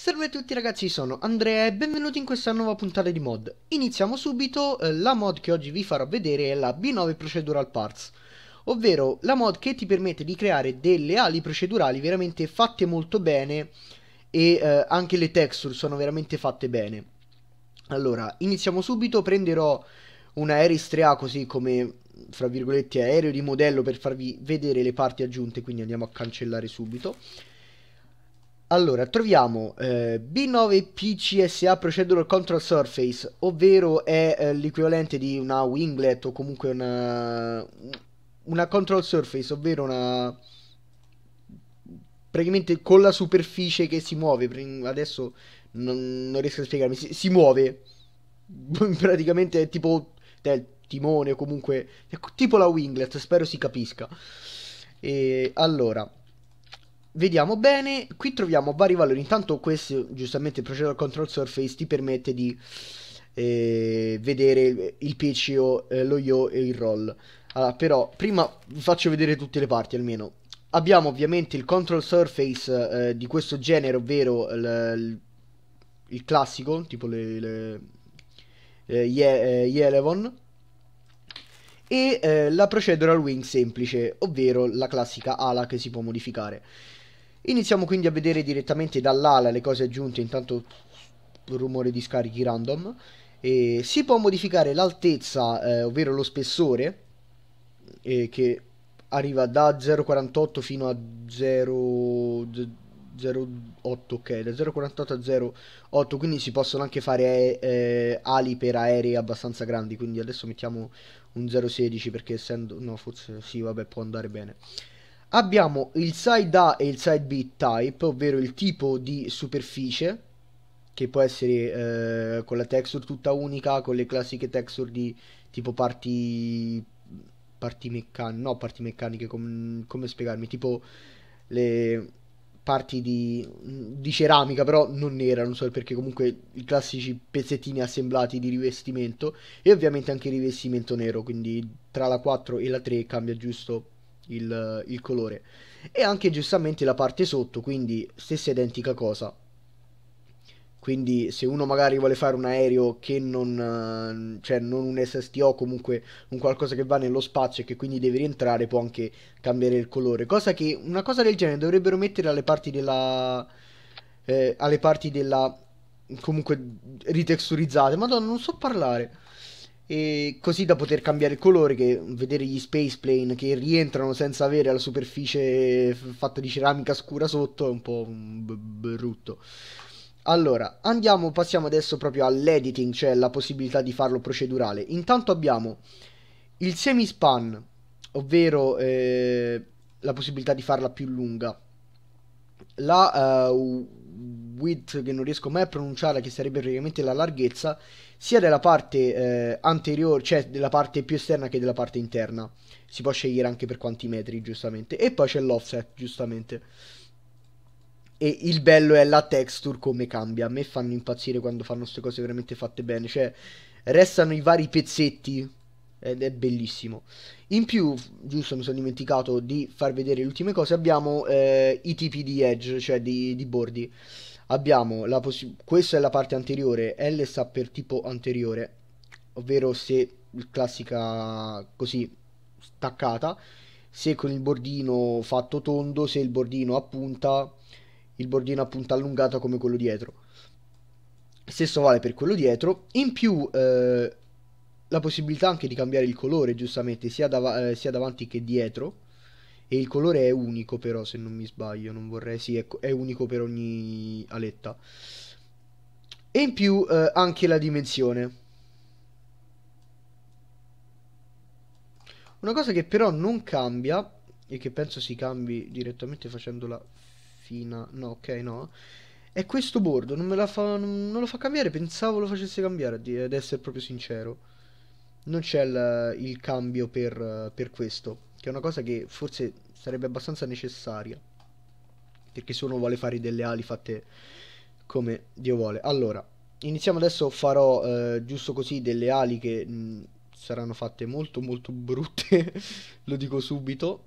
Salve a tutti ragazzi, sono Andrea e benvenuti in questa nuova puntata di mod. Iniziamo subito, eh, la mod che oggi vi farò vedere è la B9 Procedural Parts, ovvero la mod che ti permette di creare delle ali procedurali veramente fatte molto bene e eh, anche le texture sono veramente fatte bene. Allora, iniziamo subito, prenderò un a così come, fra virgolette, aereo di modello per farvi vedere le parti aggiunte, quindi andiamo a cancellare subito. Allora, troviamo eh, B9PCSA Procedural Control Surface, ovvero è eh, l'equivalente di una winglet o comunque una, una control surface, ovvero una... praticamente con la superficie che si muove, adesso non, non riesco a spiegarmi, si, si muove, praticamente è tipo del timone o comunque È tipo la winglet, spero si capisca. E allora vediamo bene, qui troviamo vari valori, intanto questo giustamente il Procedural Control Surface ti permette di eh, vedere il PCO, eh, lo yo e il roll. Allora, però prima vi faccio vedere tutte le parti almeno. Abbiamo ovviamente il control surface eh, di questo genere, ovvero il, il classico, tipo le, le, gli, gli Elevon, e eh, la procedural wing semplice, ovvero la classica ala che si può modificare. Iniziamo quindi a vedere direttamente dall'ala le cose aggiunte, intanto rumore di scarichi random. E si può modificare l'altezza, eh, ovvero lo spessore, eh, che arriva da 0,48 fino a 0,08, ok, da 0,48 a 0,8, quindi si possono anche fare eh, ali per aerei abbastanza grandi, quindi adesso mettiamo un 0,16 perché essendo... no, forse sì, vabbè, può andare bene. Abbiamo il side A e il side B type, ovvero il tipo di superficie, che può essere eh, con la texture tutta unica, con le classiche texture di tipo parti, parti meccaniche, no parti meccaniche, com- come spiegarmi, tipo le parti di, di, ceramica, però non nera, non so perché comunque i classici pezzettini assemblati di rivestimento e ovviamente anche il rivestimento nero, quindi tra la 4 e la 3 cambia giusto il, il colore. E anche giustamente la parte sotto, quindi stessa identica cosa. Quindi se uno magari vuole fare un aereo che non, eh, cioè non un SSTO, comunque un qualcosa che va nello spazio e che quindi deve rientrare, può anche cambiare il colore. Cosa che una cosa del genere dovrebbero mettere alle parti della... Eh, alle parti della... comunque ritexturizzate. Madonna, non so parlare e così da poter cambiare il colore che vedere gli space plane che rientrano senza avere la superficie fatta di ceramica scura sotto è un po' brutto allora andiamo passiamo adesso proprio all'editing cioè la possibilità di farlo procedurale intanto abbiamo il semi span ovvero eh, la possibilità di farla più lunga la uh, width che non riesco mai a pronunciare che sarebbe praticamente la larghezza sia della parte eh, anteriore, cioè della parte più esterna che della parte interna. Si può scegliere anche per quanti metri, giustamente. E poi c'è l'offset, giustamente. E il bello è la texture come cambia. A me fanno impazzire quando fanno queste cose veramente fatte bene. Cioè, restano i vari pezzetti ed è bellissimo. In più, giusto, mi sono dimenticato di far vedere le ultime cose. Abbiamo eh, i tipi di edge, cioè di, di bordi abbiamo la possibilità, questa è la parte anteriore, L sta per tipo anteriore, ovvero se classica così staccata, se con il bordino fatto tondo, se il bordino a punta, il bordino a allungata come quello dietro. Stesso vale per quello dietro, in più eh, la possibilità anche di cambiare il colore giustamente sia, dav- eh, sia davanti che dietro e il colore è unico però, se non mi sbaglio, non vorrei... Sì, è, ecco, è unico per ogni aletta. E in più eh, anche la dimensione. Una cosa che però non cambia, e che penso si cambi direttamente facendola fina... No, ok, no. È questo bordo, non me la fa, non, non lo fa cambiare, pensavo lo facesse cambiare, ad essere proprio sincero. Non c'è il, il, cambio per, per questo che è una cosa che forse sarebbe abbastanza necessaria, perché se uno vuole fare delle ali fatte come Dio vuole. Allora, iniziamo adesso, farò eh, giusto così delle ali che mh, saranno fatte molto molto brutte, lo dico subito,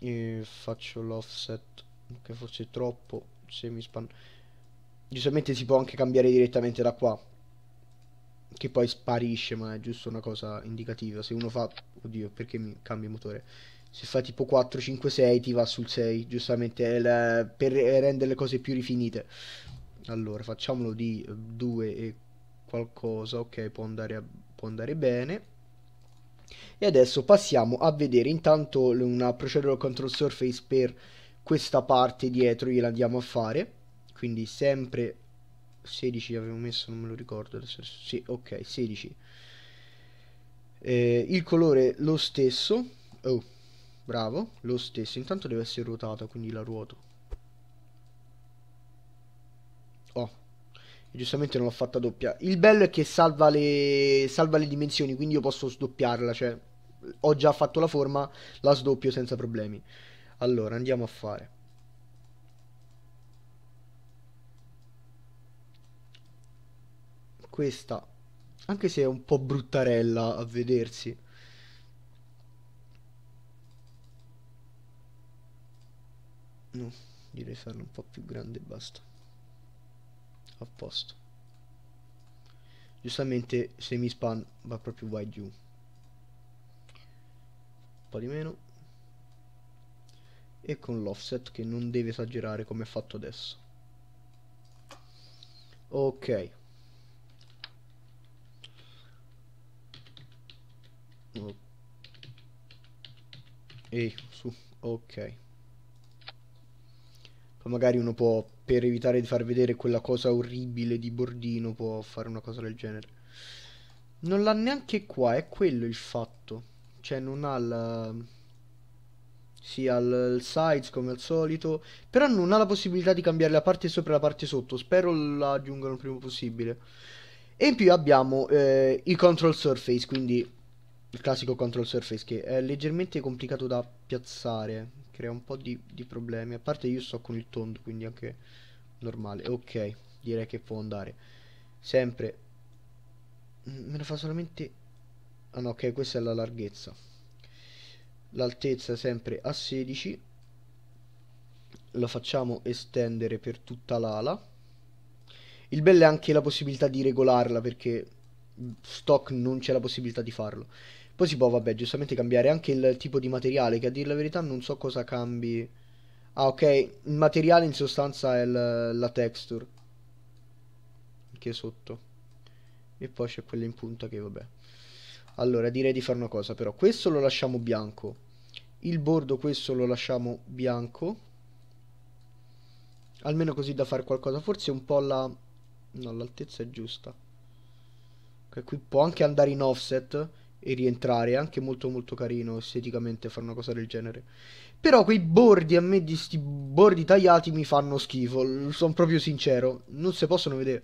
e faccio l'offset, che forse è troppo, se mi span... Giustamente si può anche cambiare direttamente da qua, che poi sparisce, ma è giusto una cosa indicativa. Se uno fa, oddio, perché mi cambia motore? Se fa tipo 4, 5, 6 ti va sul 6, giustamente la... per rendere le cose più rifinite. Allora, facciamolo di 2 e qualcosa, ok, può andare, a... può andare bene. E adesso passiamo a vedere intanto una procedura control surface per questa parte dietro, gliela andiamo a fare. Quindi sempre 16 avevo messo, non me lo ricordo adesso. Sì, ok, 16. Eh, il colore lo stesso. Oh, bravo, lo stesso. Intanto deve essere ruotata, quindi la ruoto. Oh, giustamente non l'ho fatta doppia. Il bello è che salva le, salva le dimensioni, quindi io posso sdoppiarla, cioè ho già fatto la forma, la sdoppio senza problemi. Allora, andiamo a fare. questa, anche se è un po' bruttarella a vedersi. No, direi farla un po' più grande e basta. A posto. Giustamente se mi span va proprio vai giù. Un po' di meno. E con l'offset che non deve esagerare come è fatto adesso. Ok. Ehi, su, ok. Poi magari uno può, per evitare di far vedere quella cosa orribile di Bordino, può fare una cosa del genere. Non l'ha neanche qua, è quello il fatto. Cioè non ha la... Sì, il sides come al solito. Però non ha la possibilità di cambiare la parte sopra e la parte sotto. Spero la aggiungano il prima possibile. E in più abbiamo eh, il control surface, quindi il classico control surface che è leggermente complicato da piazzare, crea un po' di, di problemi, a parte io sto con il tondo, quindi anche normale. Ok, direi che può andare. Sempre. Me lo fa solamente... Ah no, ok, questa è la larghezza. L'altezza sempre a 16. Lo facciamo estendere per tutta l'ala. Il bello è anche la possibilità di regolarla perché stock non c'è la possibilità di farlo. Poi si può, vabbè, giustamente cambiare anche il tipo di materiale, che a dir la verità non so cosa cambi. Ah, ok, il materiale in sostanza è la texture. Che è sotto. E poi c'è quella in punta che, vabbè. Allora, direi di fare una cosa, però. Questo lo lasciamo bianco. Il bordo questo lo lasciamo bianco. Almeno così da fare qualcosa. Forse un po' la... No, l'altezza è giusta. Che qui può anche andare in offset e rientrare. È anche molto molto carino esteticamente fare una cosa del genere. Però quei bordi a me di sti bordi tagliati mi fanno schifo. Sono proprio sincero. Non si possono vedere.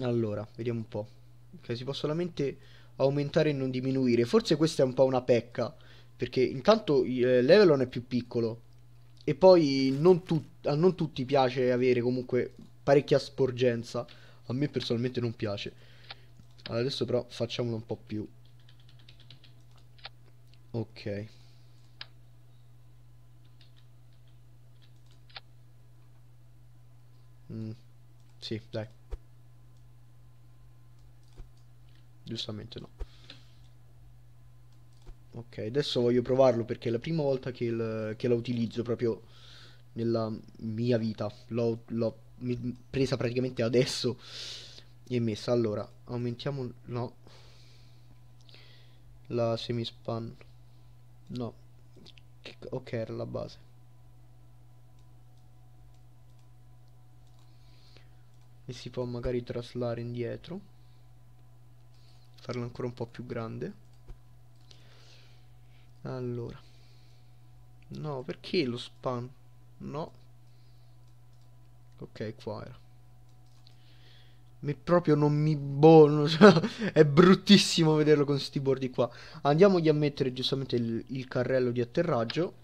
Allora, vediamo un po'. Ok, si può solamente aumentare e non diminuire. Forse questa è un po' una pecca. Perché intanto eh, l'Evelon è più piccolo. E poi non, tu a non tutti piace avere comunque parecchia sporgenza. A me personalmente non piace. Allora, adesso però facciamolo un po' più. Ok. Mm. Sì, dai. Giustamente no. Ok, adesso voglio provarlo perché è la prima volta che, il, la utilizzo proprio nella mia vita. L'ho presa praticamente adesso gli è messa allora aumentiamo no la semispan no ok era la base e si può magari traslare indietro farla ancora un po' più grande allora no perché lo span no ok qua era mi proprio non mi buono. Boh, so, è bruttissimo vederlo con questi bordi qua. Andiamogli a mettere giustamente il, il carrello di atterraggio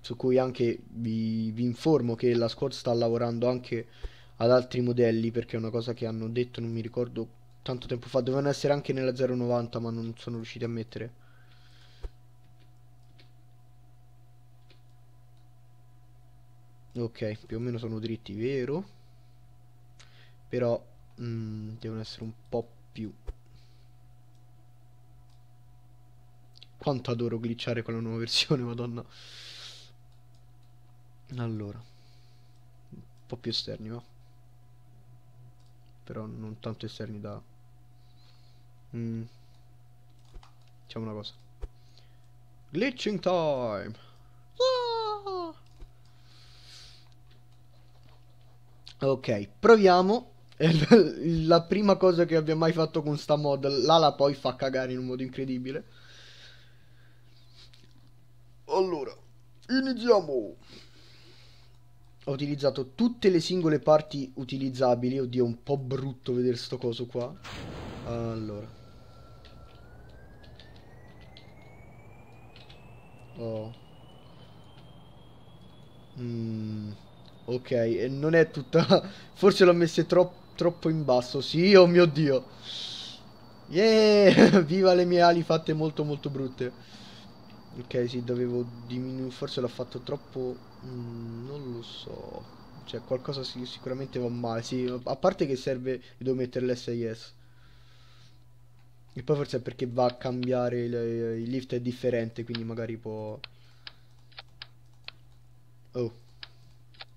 su cui anche vi, vi, informo che la squad sta lavorando anche ad altri modelli perché è una cosa che hanno detto non mi ricordo tanto tempo fa dovevano essere anche nella 090 ma non sono riusciti a mettere ok più o meno sono dritti vero però mh, mm, devono essere un po' più. Quanto adoro glitchare con la nuova versione, madonna. Allora. Un po' più esterni, va. Però non tanto esterni da... Mm. Facciamo una cosa. Glitching time! Ah! Ok, proviamo è la prima cosa che abbia mai fatto con sta mod. L'ala poi fa cagare in un modo incredibile. Allora, iniziamo. Ho utilizzato tutte le singole parti utilizzabili. Oddio, è un po' brutto vedere sto coso qua. Allora. Oh. Mm, ok, e non è tutta... Forse l'ho messa troppo troppo in basso. Sì, oh mio Dio. Yeah, viva le mie ali fatte molto molto brutte. Ok, sì, dovevo diminuire, forse l'ho fatto troppo... Mm, non lo so. Cioè, qualcosa si sicuramente va male. Sì, a parte che serve, devo mettere l'SIS. E poi forse è perché va a cambiare il, il lift è differente, quindi magari può... Oh.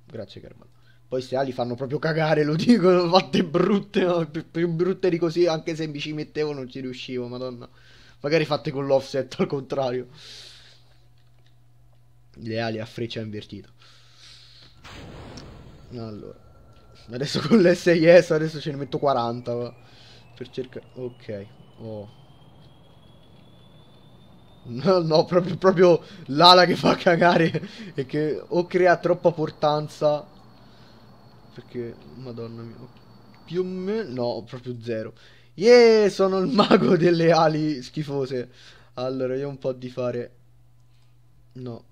Grazie, Carvalho. Poi se ali fanno proprio cagare, lo dicono, fatte brutte, no? più, più brutte di così, anche se mi ci mettevo non ci riuscivo, madonna. Magari fatte con l'offset al contrario. Le ali a freccia invertita. Allora. Adesso con l'SIS adesso ce ne metto 40. Va. Per cercare... Ok. Oh. No, no proprio, proprio l'ala che fa cagare e che o crea troppa portanza perché, madonna mia. Più o meno... No, proprio zero. Yeah, sono il mago delle ali schifose. Allora, io un po' di fare... No.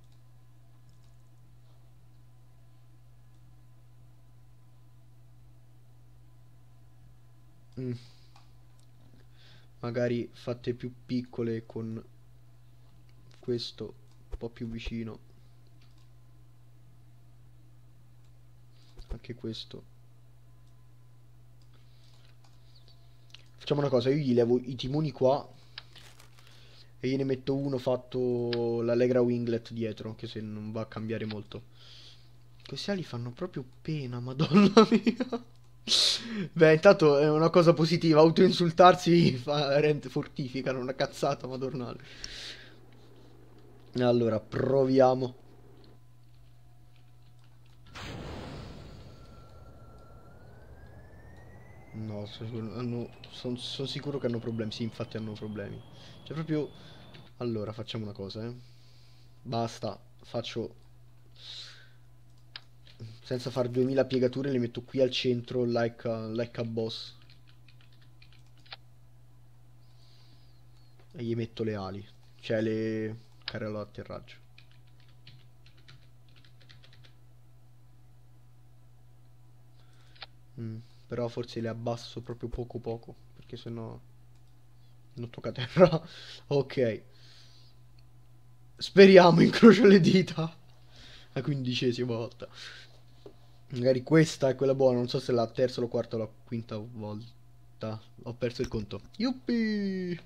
Mm. Magari fatte più piccole con questo un po' più vicino. anche questo. Facciamo una cosa, io gli levo i timoni qua e gliene metto uno fatto l'Allegra Winglet dietro, anche se non va a cambiare molto. Questi ali fanno proprio pena, madonna mia. Beh, intanto è una cosa positiva, autoinsultarsi fa, rende, fortificano una cazzata madornale. Allora, proviamo. No, sono sicuro, son, son sicuro che hanno problemi. Sì, infatti hanno problemi. Cioè, proprio... Allora, facciamo una cosa, eh. Basta, faccio... Senza far 2000 piegature le metto qui al centro, like a, like a boss. E gli metto le ali. Cioè, le... carrello d'atterraggio. Mm però forse le abbasso proprio poco poco perché sennò non tocca terra ok speriamo incrocio le dita la quindicesima volta magari questa è quella buona non so se la terza la quarta o la quinta volta ho perso il conto Yuppie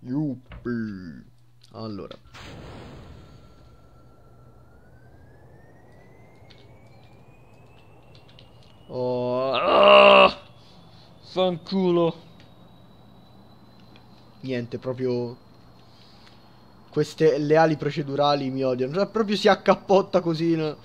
Yuppie allora Oh, ah, fanculo. Niente, proprio... Queste, le ali procedurali mi odiano. Cioè, proprio si accappotta così. No?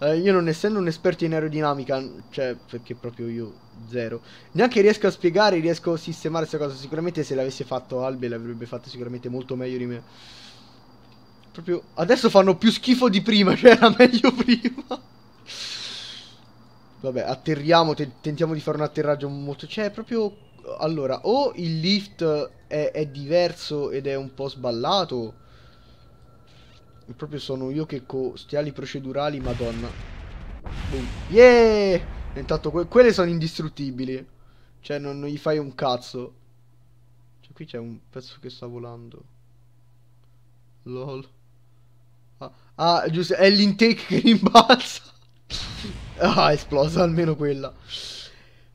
Eh, io non essendo un esperto in aerodinamica, cioè, perché proprio io, zero. Neanche riesco a spiegare, riesco a sistemare questa cosa. Sicuramente se l'avesse fatto Albe l'avrebbe fatto sicuramente molto meglio di me. Proprio, adesso fanno più schifo di prima, cioè era meglio prima. Vabbè, atterriamo, te tentiamo di fare un atterraggio molto... Cioè, proprio... Allora, o il lift è, è diverso ed è un po' sballato. Proprio sono io che co... Stiali procedurali, madonna. Boom. Yeah! Intanto que quelle sono indistruttibili. Cioè, non, non gli fai un cazzo. Cioè, qui c'è un pezzo che sta volando. LOL. Ah, ah giusto, è l'intake che rimbalza. Ah, esplosa almeno quella.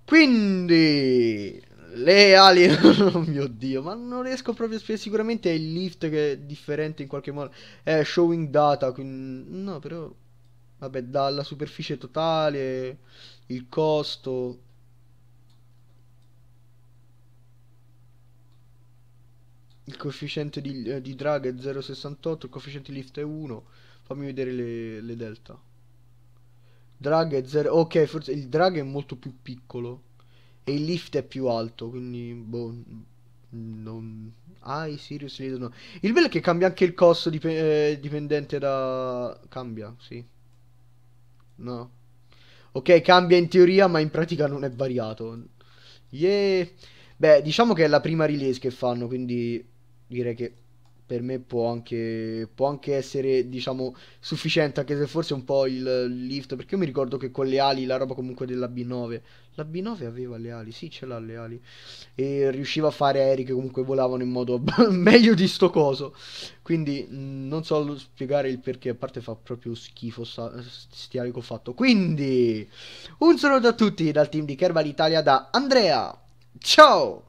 Quindi... Le ali... oh mio Dio, ma non riesco proprio a spiegare. Sicuramente è il lift che è differente in qualche modo. È showing data, quindi... No, però... Vabbè, dalla superficie totale, il costo... Il coefficiente di, eh, di drag è 0,68, il coefficiente di lift è 1. Fammi vedere le, le delta. Drag è 0. Ok, forse il drag è molto più piccolo. E il lift è più alto. Quindi, boh. Non. I seriously no. Il bello è che cambia anche il costo dip eh, dipendente da. Cambia, sì. No. Ok, cambia in teoria, ma in pratica non è variato. Yeah. Beh, diciamo che è la prima release che fanno, quindi direi che per me può anche, può anche, essere, diciamo, sufficiente, anche se forse un po' il lift, perché io mi ricordo che con le ali, la roba comunque della B9, la B9 aveva le ali, sì, ce l'ha le ali, e riusciva a fare aerei che comunque volavano in modo meglio di sto coso, quindi mm, non so spiegare il perché, a parte fa proprio schifo sta, sti ali che ho fatto. Quindi, un saluto a tutti dal team di Kerbal Italia da Andrea, ciao!